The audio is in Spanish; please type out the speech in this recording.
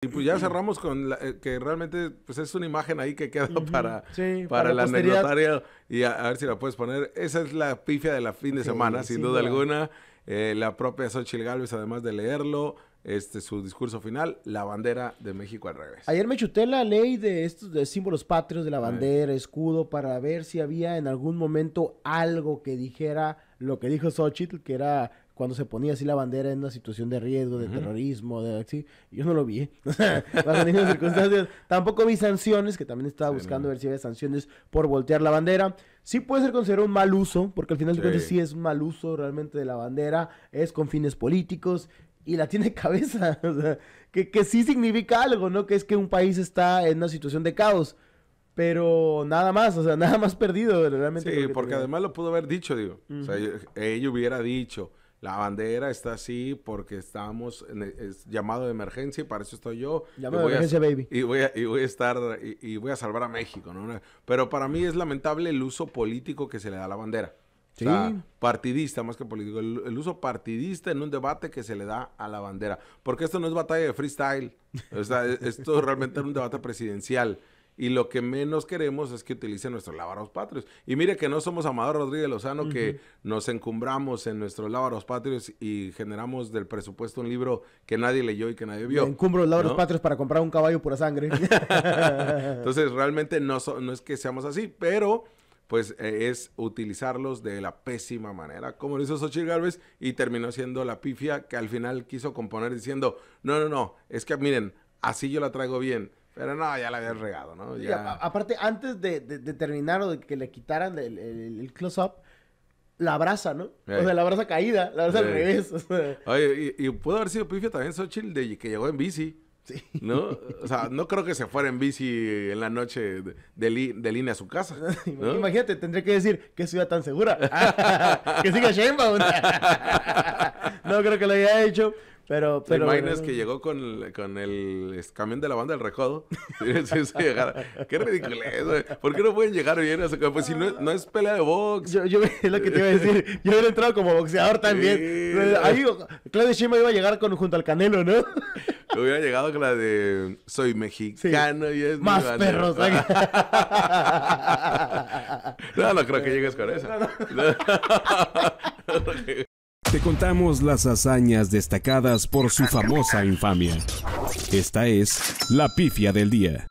Y pues ya cerramos con la, eh, que realmente pues es una imagen ahí que queda para, para, la el y a, ver si la puedes poner. Esa es la pifia de la fin de semana, sin duda alguna. Eh, la propia Xochitl Galvez, además de leerlo, este, su discurso final, la bandera de México al revés. Ayer me chuté la ley de estos de símbolos patrios de la bandera, escudo, para ver si había en algún momento algo que dijera lo que dijo Xochitl, que era cuando se ponía así la bandera en una situación de riesgo, de terrorismo, de así. Yo no lo vi. ¿eh? Tampoco vi sanciones, que también estaba buscando ver si había sanciones por voltear la bandera. Sí puede ser considerado un mal uso, porque al final sí. de cuentas sí es un mal uso realmente de la bandera, es con fines políticos y la tiene cabeza. que, que sí significa algo, ¿no? Que es que un país está en una situación de caos. Pero nada más, o sea, nada más perdido realmente. Sí, porque además lo pudo haber dicho, digo. ella hubiera dicho, la bandera está así porque estamos en e, llamado de emergencia y para eso estoy yo. Llamado de emergencia, baby. Y voy, a, voy a estar, y, voy a salvar a México, ¿no? Pero para mí es lamentable el uso político que se le da a la bandera. Sí. partidista más que político. El, uso partidista en un debate que se le da a la bandera. Porque esto no es batalla de freestyle. E, esto realmente es un debate presidencial y lo que menos queremos es que utilicen nuestros lábaros patrios. Y mire que no somos Amador Rodríguez Lozano que nos encumbramos en nuestros lábaros patrios y generamos del presupuesto un libro que nadie leyó y que nadie vio. encumbro los lábaros patrios para comprar un caballo pura sangre. Entonces, realmente no, no es que seamos así, pero pues eh, es utilizarlos de la pésima manera, como lo hizo Xochitl Gálvez y terminó siendo la pifia que al final quiso componer diciendo, no, no, no, es que miren, así yo la traigo bien, pero no, ya la había regado, ¿no? aparte, antes de, de, terminar o de que le quitaran el, close-up, la abraza, ¿no? O sea, la abraza caída, la abraza al revés. Oye, y, puedo haber sido pifia también Xochitl de que llegó en bici. Sí. ¿No? O sea, no creo que se fuera en bici en la noche de, línea a su casa. Imagínate, tendría que decir que ciudad tan segura. que siga Sheinbaum. no creo que lo haya hecho. Pero, pero. que llegó con, con el camión de la banda del recodo? Qué ridículo ¿Por qué no pueden llegar bien a Pues si no, no es pelea de box. Yo, yo es lo que te iba a decir. Yo hubiera entrado como boxeador también. Ahí Claudio Shima iba a llegar junto al Canelo, ¿no? hubiera llegado con la de soy mexicano y es más perros. no, no creo que llegues con eso. Te contamos las hazañas destacadas por su famosa infamia. Esta es la pifia del día.